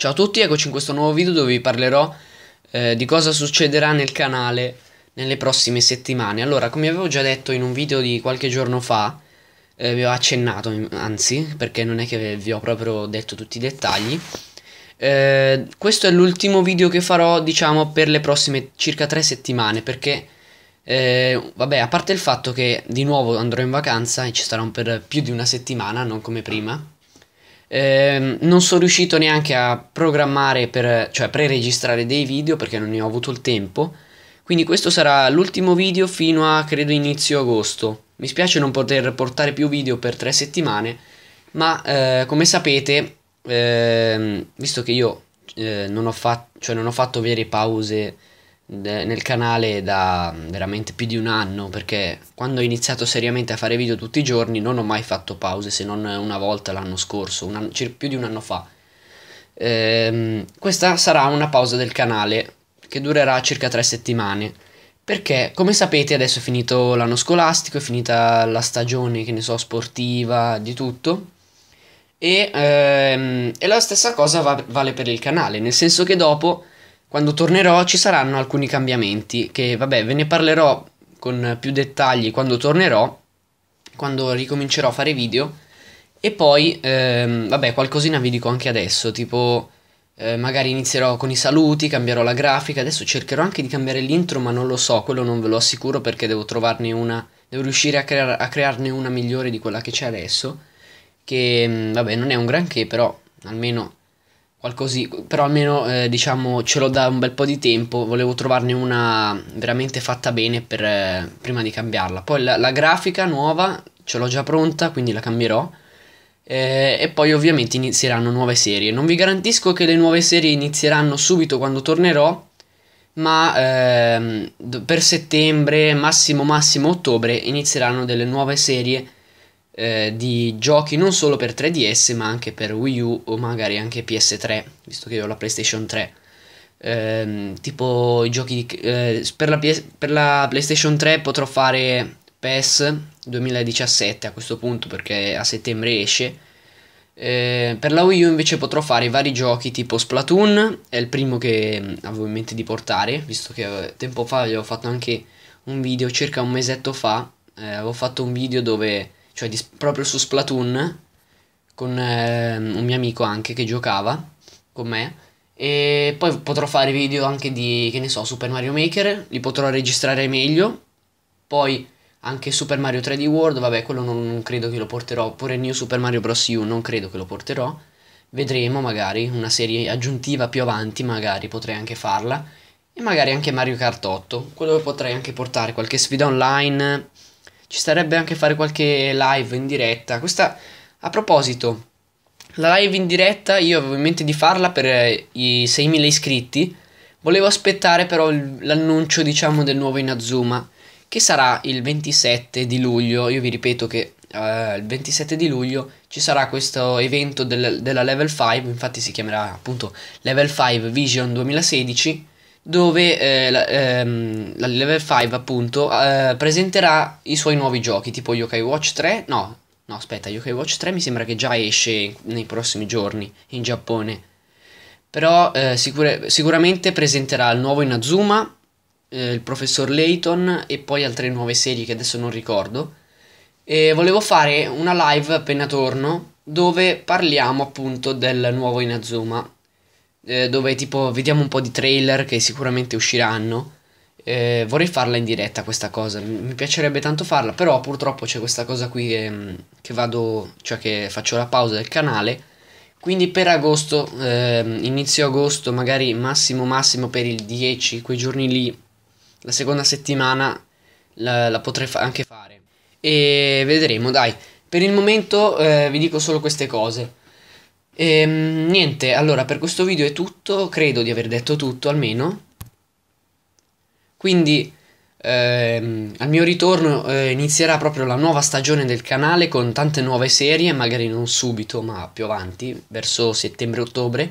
Ciao a tutti, eccoci in questo nuovo video dove vi parlerò eh, di cosa succederà nel canale nelle prossime settimane. Allora, come avevo già detto in un video di qualche giorno fa, eh, vi ho accennato, anzi, perché non è che vi ho proprio detto tutti i dettagli, eh, questo è l'ultimo video che farò, diciamo, per le prossime circa tre settimane, perché... Eh, vabbè, a parte il fatto che di nuovo andrò in vacanza e ci starò per più di una settimana, non come prima eh, non sono riuscito neanche a programmare per, cioè pre-registrare dei video perché non ne ho avuto il tempo. Quindi questo sarà l'ultimo video fino a credo inizio agosto. Mi spiace non poter portare più video per tre settimane, ma eh, come sapete, eh, visto che io eh, non ho, cioè non, ho fatto vere pause nel canale da veramente più di un anno perché quando ho iniziato seriamente a fare video tutti i giorni non ho mai fatto pause se non una volta l'anno scorso, anno, più di un anno fa. Ehm, questa sarà una pausa del canale che durerà circa tre settimane perché come sapete adesso è finito l'anno scolastico, è finita la stagione che ne so sportiva, di tutto. E, ehm, e la stessa cosa va, vale per il canale, nel senso che dopo quando tornerò ci saranno alcuni cambiamenti che vabbè ve ne parlerò con più dettagli quando tornerò, quando ricomincerò a fare video e poi ehm, vabbè qualcosina vi dico anche adesso, tipo eh, magari inizierò con i saluti, cambierò la grafica, adesso cercherò anche di cambiare l'intro ma non lo so, quello non ve lo assicuro perché devo trovarne una, devo riuscire a, crear, a crearne una migliore di quella che c'è adesso, che mm, vabbè non è un granché però almeno qualcosa, però almeno eh, diciamo ce l'ho da un bel po' di tempo, volevo trovarne una veramente fatta bene per, eh, prima di cambiarla. Poi la, la grafica nuova ce l'ho già pronta, quindi la cambierò. Eh, e poi ovviamente inizieranno nuove serie. Non vi garantisco che le nuove serie inizieranno subito quando tornerò, ma ehm, per settembre, massimo massimo ottobre inizieranno delle nuove serie eh, di giochi non solo per 3DS ma anche per Wii U o magari anche PS3, visto che io ho la PlayStation 3. Eh, tipo i giochi di, eh, per, la PS, per la PlayStation 3 potrò fare PES 2017 a questo punto perché a settembre esce. Eh, per la Wii U invece potrò fare vari giochi tipo Splatoon, è il primo che mm, avevo in mente di portare, visto che eh, tempo fa gli ho fatto anche un video, circa un mesetto fa, eh, avevo fatto un video dove cioè di, proprio su Splatoon, con eh, un mio amico anche che giocava con me. E poi potrò fare video anche di, che ne so, Super Mario Maker, li potrò registrare meglio. Poi anche Super Mario 3D World, vabbè, quello non, non credo che lo porterò. Pure New Super Mario Bros. U non credo che lo porterò. Vedremo magari una serie aggiuntiva più avanti, magari potrei anche farla. E magari anche Mario Kart 8, quello potrei anche portare, qualche sfida online ci starebbe anche fare qualche live in diretta. Questa, a proposito, la live in diretta io avevo in mente di farla per eh, i 6.000 iscritti. Volevo aspettare però l'annuncio, diciamo, del nuovo Inazuma, che sarà il 27 di luglio. Io vi ripeto che Uh, il 27 di luglio ci sarà questo evento del, della Level 5, infatti si chiamerà appunto Level 5 Vision 2016 dove eh, la, ehm, la, Level 5 appunto eh, presenterà i suoi nuovi giochi tipo Yokai Watch 3, no, no aspetta, Yokai Watch 3 mi sembra che già esce nei prossimi giorni in Giappone, però eh, sicur sicuramente presenterà il nuovo Inazuma, eh, il professor Layton e poi altre nuove serie che adesso non ricordo. E volevo fare una live appena torno dove parliamo appunto del nuovo Inazuma eh, dove tipo vediamo un po' di trailer che sicuramente usciranno. Eh, vorrei farla in diretta questa cosa, mi piacerebbe tanto farla, però purtroppo c'è questa cosa qui che, mm, che, vado, cioè che faccio la pausa del canale. Quindi per agosto, eh, inizio agosto, magari massimo massimo per il 10, quei giorni lì, la seconda settimana la, la potrei fa anche fare. E vedremo, dai. Per il momento eh, vi dico solo queste cose. E, ehm, niente, allora per questo video è tutto, credo di aver detto tutto almeno. Quindi ehm, al mio ritorno eh, inizierà proprio la nuova stagione del canale con tante nuove serie, magari non subito ma più avanti, verso settembre-ottobre.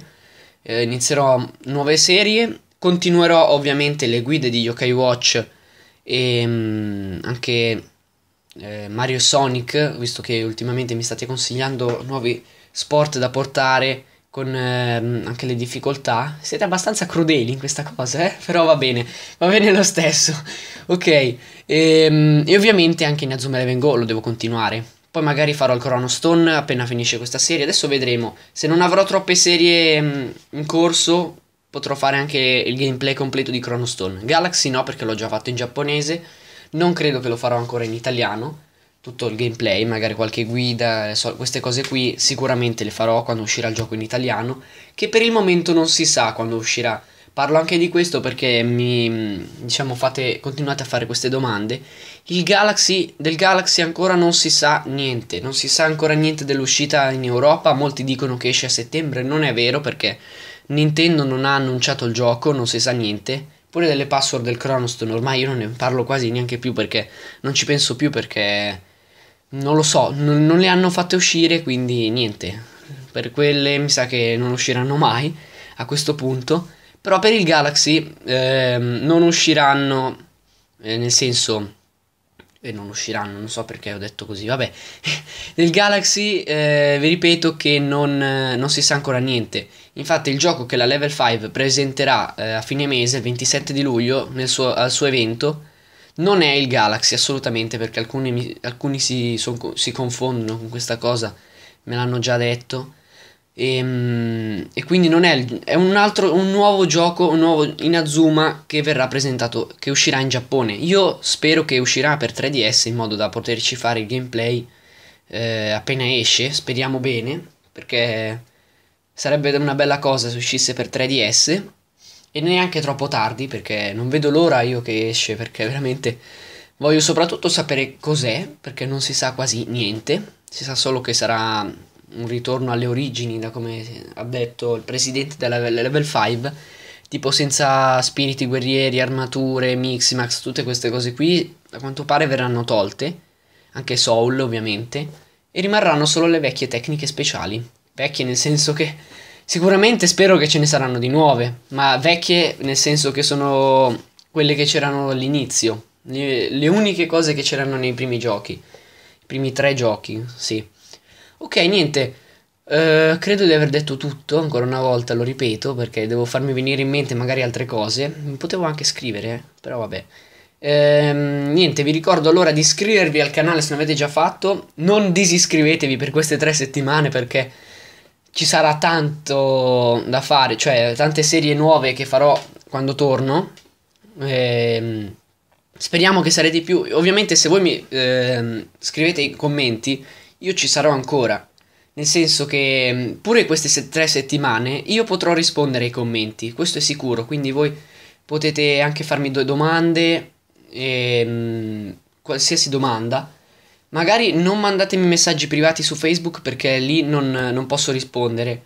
Eh, inizierò nuove serie, continuerò ovviamente le guide di Yokai Watch e ehm, anche eh, Mario Sonic, visto che ultimamente mi state consigliando nuovi sport da portare, con ehm, anche le difficoltà. Siete abbastanza crudeli in questa cosa, eh? però va bene, va bene lo stesso. ok, ehm, e ovviamente anche in Azuma Eleven Go lo devo continuare. Poi magari farò il Chronostone appena finisce questa serie. Adesso vedremo. Se non avrò troppe serie mh, ehm, in corso, potrò fare anche il gameplay completo di Chronostone. Galaxy no, perché l'ho già fatto in giapponese. Non credo che lo farò ancora in italiano tutto il gameplay, magari qualche guida, eh, queste cose qui sicuramente le farò quando uscirà il gioco in italiano, che per il momento non si sa quando uscirà. Parlo anche di questo perché mi diciamo fate continuate a fare queste domande. Il Galaxy del Galaxy ancora non si sa niente, non si sa ancora niente dell'uscita in Europa, molti dicono che esce a settembre, non è vero perché Nintendo non ha annunciato il gioco, non si sa niente. Pure delle password del Chronostone, ormai io non ne parlo quasi neanche più perché non ci penso più perché non lo so, non, non le hanno fatte uscire, quindi niente. Per quelle mi sa che non usciranno mai a questo punto. Però per il Galaxy ehm, non usciranno, eh, nel senso... E eh, non usciranno, non so perché ho detto così, vabbè. Nel Galaxy eh, vi ripeto che non, eh, non, si sa ancora niente. Infatti il gioco che la Level 5 presenterà eh, a fine mese, il 27 di luglio, suo, al suo evento non è il Galaxy assolutamente perché alcuni, alcuni si, son, si, confondono con questa cosa, me l'hanno già detto. E, ehm, e quindi non è, il, è un altro, un nuovo gioco, un nuovo Inazuma che verrà presentato, che uscirà in Giappone. Io spero che uscirà per 3DS in modo da poterci fare il gameplay eh, appena esce, speriamo bene, perché sarebbe una bella cosa se uscisse per 3DS e neanche troppo tardi perché non vedo l'ora io che esce perché veramente voglio soprattutto sapere cos'è perché non si sa quasi niente, si sa solo che sarà un ritorno alle origini da come ha detto il presidente della Level 5 tipo senza spiriti guerrieri, armature, mix max tutte queste cose qui a quanto pare verranno tolte, anche soul ovviamente, e rimarranno solo le vecchie tecniche speciali, vecchie nel senso che Sicuramente spero che ce ne saranno di nuove, ma vecchie nel senso che sono quelle che c'erano all'inizio, le, le uniche cose che c'erano nei primi giochi, i primi tre giochi, sì. Ok, niente, Uh, credo di aver detto tutto, ancora una volta lo ripeto perché devo farmi venire in mente magari altre cose. mi Potevo anche scrivere, eh, però vabbè. Ehm, niente, vi ricordo allora di iscrivervi al canale se non avete già fatto. Non disiscrivetevi per queste tre settimane perché ci sarà tanto da fare, cioè tante serie nuove che farò quando torno. Ehm, speriamo che sarete più. Ovviamente, se voi mi ehm, scrivete i commenti, io ci sarò ancora. Nel senso che mm, pure queste se- tre settimane io potrò rispondere ai commenti, questo è sicuro. Quindi voi potete anche farmi due domande, ehm, qualsiasi domanda Magari non mandatemi messaggi privati su Facebook perché lì non, non posso rispondere.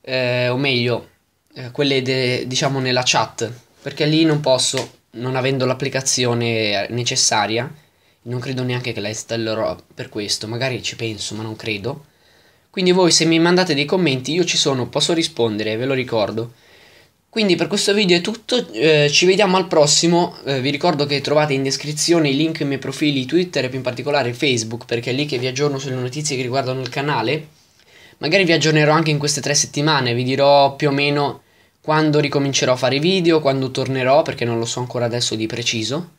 Eh, o meglio, eh, quelle de, diciamo nella chat. Perché lì non posso, non avendo l'applicazione necessaria. Non credo neanche che la installerò per questo. Magari ci penso, ma non credo. Quindi voi se mi mandate dei commenti io ci sono, posso rispondere, ve lo ricordo. Quindi per questo video è tutto, eh, ci vediamo al prossimo, eh, vi ricordo che trovate in descrizione i link ai miei profili Twitter e più in particolare Facebook perché è lì che vi aggiorno sulle notizie che riguardano il canale. Magari vi aggiornerò anche in queste tre settimane, vi dirò più o meno quando ricomincerò a fare video, quando tornerò perché non lo so ancora adesso di preciso.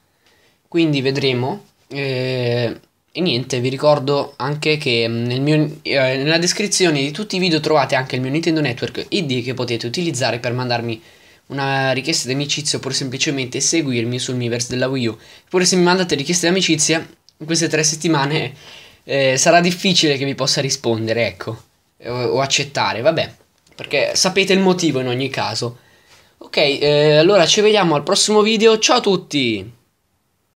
Quindi vedremo. Eh... E niente, vi ricordo anche che mm, nel mio, eh, nella descrizione di tutti i video trovate anche il mio Nintendo Network ID che potete utilizzare per mandarmi una richiesta di amicizia oppure semplicemente seguirmi sul Miiverse della Wii U. Oppure se mi mandate richieste di amicizia, in queste tre settimane eh, sarà difficile che vi possa rispondere, ecco, o, o, accettare, vabbè, perché sapete il motivo in ogni caso. Ok, eh, allora ci vediamo al prossimo video, ciao a tutti!